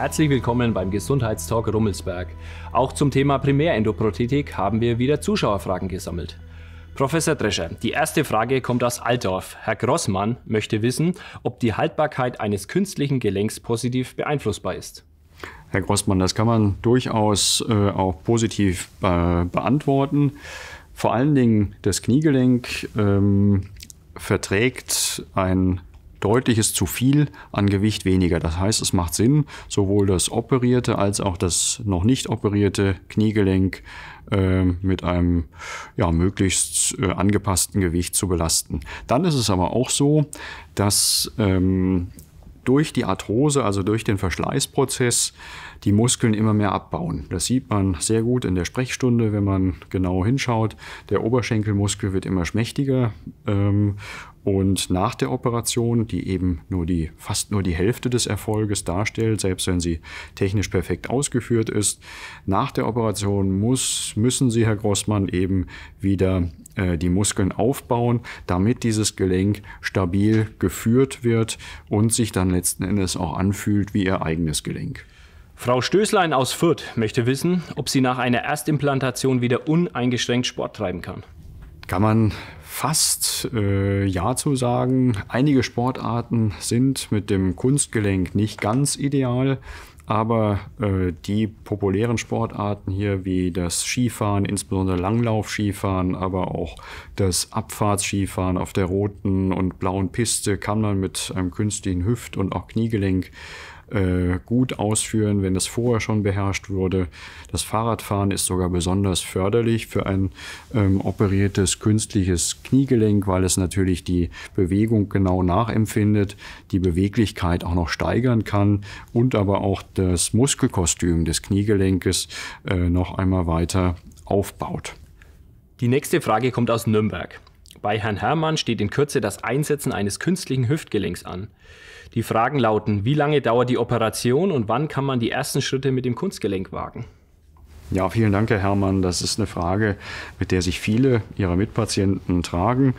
Herzlich willkommen beim Gesundheitstalk Rummelsberg. Auch zum Thema Primärendoprothetik haben wir wieder Zuschauerfragen gesammelt. Professor Drescher, die erste Frage kommt aus Altdorf. Herr Grossmann möchte wissen, ob die Haltbarkeit eines künstlichen Gelenks positiv beeinflussbar ist. Herr Grossmann, das kann man durchaus äh, auch positiv äh, beantworten. Vor allen Dingen das Kniegelenk ähm, verträgt ein deutliches zu viel an Gewicht weniger. Das heißt, es macht Sinn, sowohl das operierte als auch das noch nicht operierte Kniegelenk äh, mit einem ja, möglichst äh, angepassten Gewicht zu belasten. Dann ist es aber auch so, dass ähm, durch die Arthrose, also durch den Verschleißprozess, die Muskeln immer mehr abbauen. Das sieht man sehr gut in der Sprechstunde, wenn man genau hinschaut. Der Oberschenkelmuskel wird immer schmächtiger ähm, und nach der Operation, die eben nur die, fast nur die Hälfte des Erfolges darstellt, selbst wenn sie technisch perfekt ausgeführt ist, nach der Operation muss, müssen Sie, Herr Grossmann, eben wieder äh, die Muskeln aufbauen, damit dieses Gelenk stabil geführt wird und sich dann letzten Endes auch anfühlt wie Ihr eigenes Gelenk. Frau Stößlein aus Fürth möchte wissen, ob sie nach einer Erstimplantation wieder uneingeschränkt Sport treiben kann. Kann man fast äh, Ja zu sagen. Einige Sportarten sind mit dem Kunstgelenk nicht ganz ideal, aber äh, die populären Sportarten hier wie das Skifahren, insbesondere Langlaufskifahren, aber auch das Abfahrtsskifahren auf der roten und blauen Piste kann man mit einem künstlichen Hüft- und auch Kniegelenk äh, gut ausführen, wenn das vorher schon beherrscht wurde. Das Fahrradfahren ist sogar besonders förderlich für ein ähm, operiertes künstliches Kniegelenk, weil es natürlich die Bewegung genau nachempfindet, die Beweglichkeit auch noch steigern kann und aber auch das Muskelkostüm des Kniegelenkes äh, noch einmal weiter aufbaut. Die nächste Frage kommt aus Nürnberg. Bei Herrn Herrmann steht in Kürze das Einsetzen eines künstlichen Hüftgelenks an. Die Fragen lauten, wie lange dauert die Operation und wann kann man die ersten Schritte mit dem Kunstgelenk wagen? Ja, vielen Dank, Herr Herrmann. Das ist eine Frage, mit der sich viele Ihrer Mitpatienten tragen.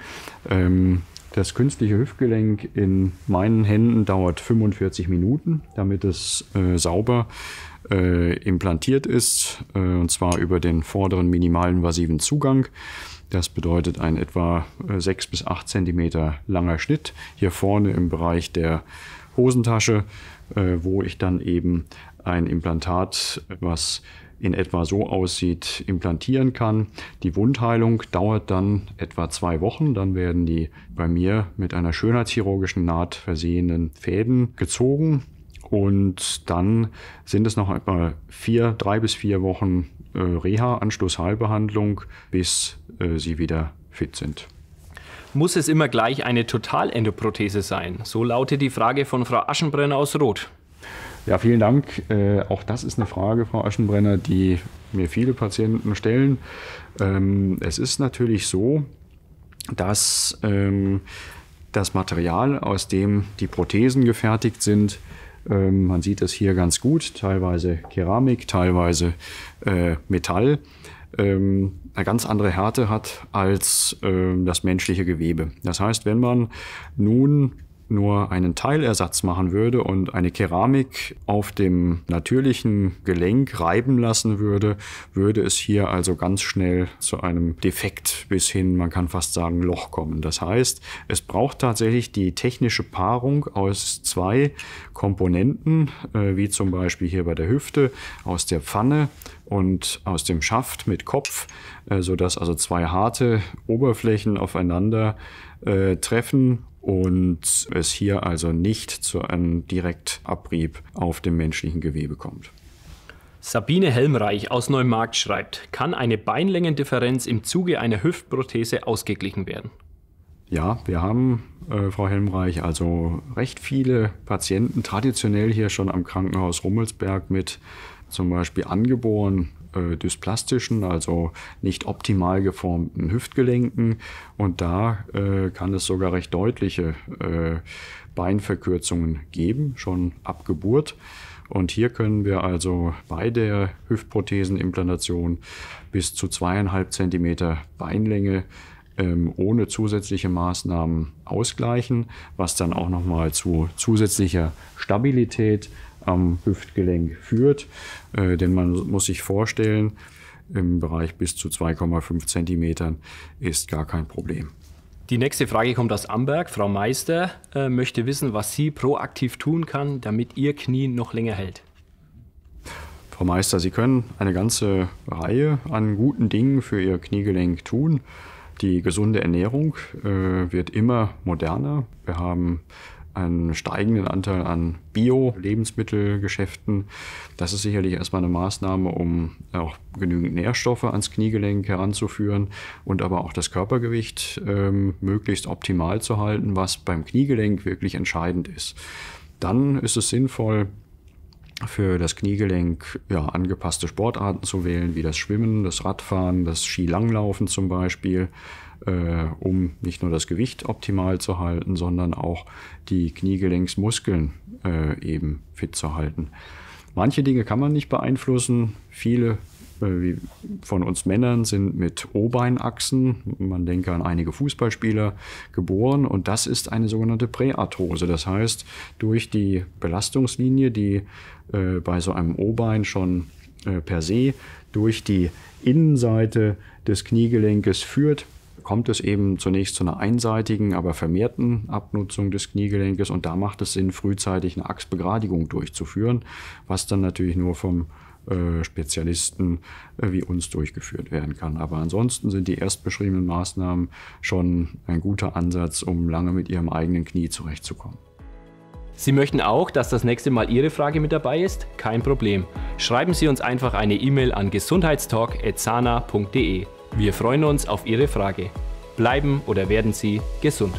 Ähm das künstliche Hüftgelenk in meinen Händen dauert 45 Minuten, damit es äh, sauber äh, implantiert ist, äh, und zwar über den vorderen minimalinvasiven Zugang. Das bedeutet ein etwa 6 äh, bis 8 cm langer Schnitt hier vorne im Bereich der Hosentasche, äh, wo ich dann eben ein Implantat, was in etwa so aussieht, implantieren kann. Die Wundheilung dauert dann etwa zwei Wochen. Dann werden die bei mir mit einer schönheitschirurgischen Naht versehenen Fäden gezogen und dann sind es noch etwa vier, drei bis vier Wochen äh, Reha, Anschlussheilbehandlung, bis äh, sie wieder fit sind. Muss es immer gleich eine Totalendoprothese sein? So lautet die Frage von Frau Aschenbrenner aus Roth. Ja, vielen Dank. Äh, auch das ist eine Frage, Frau Aschenbrenner, die mir viele Patienten stellen. Ähm, es ist natürlich so, dass ähm, das Material, aus dem die Prothesen gefertigt sind, ähm, man sieht es hier ganz gut, teilweise Keramik, teilweise äh, Metall. Ähm, eine ganz andere Härte hat als äh, das menschliche Gewebe. Das heißt, wenn man nun nur einen Teilersatz machen würde und eine Keramik auf dem natürlichen Gelenk reiben lassen würde, würde es hier also ganz schnell zu einem Defekt bis hin, man kann fast sagen, Loch kommen. Das heißt, es braucht tatsächlich die technische Paarung aus zwei Komponenten, äh, wie zum Beispiel hier bei der Hüfte, aus der Pfanne und aus dem Schaft mit Kopf, äh, sodass also zwei harte Oberflächen aufeinander äh, treffen und es hier also nicht zu einem Direktabrieb auf dem menschlichen Gewebe kommt. Sabine Helmreich aus Neumarkt schreibt, kann eine Beinlängendifferenz im Zuge einer Hüftprothese ausgeglichen werden? Ja, wir haben, äh, Frau Helmreich, also recht viele Patienten traditionell hier schon am Krankenhaus Rummelsberg mit zum Beispiel angeboren äh, dysplastischen, also nicht optimal geformten Hüftgelenken. Und da äh, kann es sogar recht deutliche äh, Beinverkürzungen geben, schon ab Geburt. Und hier können wir also bei der Hüftprothesenimplantation bis zu zweieinhalb Zentimeter Beinlänge ähm, ohne zusätzliche Maßnahmen ausgleichen, was dann auch nochmal zu zusätzlicher Stabilität am Hüftgelenk führt. Äh, denn man muss sich vorstellen, im Bereich bis zu 2,5 Zentimetern ist gar kein Problem. Die nächste Frage kommt aus Amberg. Frau Meister äh, möchte wissen, was sie proaktiv tun kann, damit ihr Knie noch länger hält. Frau Meister, Sie können eine ganze Reihe an guten Dingen für Ihr Kniegelenk tun. Die gesunde Ernährung äh, wird immer moderner. Wir haben einen steigenden Anteil an Bio-Lebensmittelgeschäften. Das ist sicherlich erstmal eine Maßnahme, um auch genügend Nährstoffe ans Kniegelenk heranzuführen und aber auch das Körpergewicht ähm, möglichst optimal zu halten, was beim Kniegelenk wirklich entscheidend ist. Dann ist es sinnvoll, für das Kniegelenk ja, angepasste Sportarten zu wählen, wie das Schwimmen, das Radfahren, das Skilanglaufen zum Beispiel äh, um nicht nur das Gewicht optimal zu halten, sondern auch die Kniegelenksmuskeln äh, eben fit zu halten. Manche Dinge kann man nicht beeinflussen, viele äh, wie von uns Männern sind mit O-Beinachsen, man denke an einige Fußballspieler, geboren und das ist eine sogenannte Präarthrose. Das heißt, durch die Belastungslinie, die äh, bei so einem O-Bein schon äh, per se durch die Innenseite des Kniegelenkes führt, kommt es eben zunächst zu einer einseitigen, aber vermehrten Abnutzung des Kniegelenkes und da macht es Sinn, frühzeitig eine Achsbegradigung durchzuführen, was dann natürlich nur vom äh, Spezialisten äh, wie uns durchgeführt werden kann. Aber ansonsten sind die erst beschriebenen Maßnahmen schon ein guter Ansatz, um lange mit Ihrem eigenen Knie zurechtzukommen. Sie möchten auch, dass das nächste Mal Ihre Frage mit dabei ist? Kein Problem. Schreiben Sie uns einfach eine E-Mail an gesundheitstalk.zana.de. Wir freuen uns auf Ihre Frage. Bleiben oder werden Sie gesund?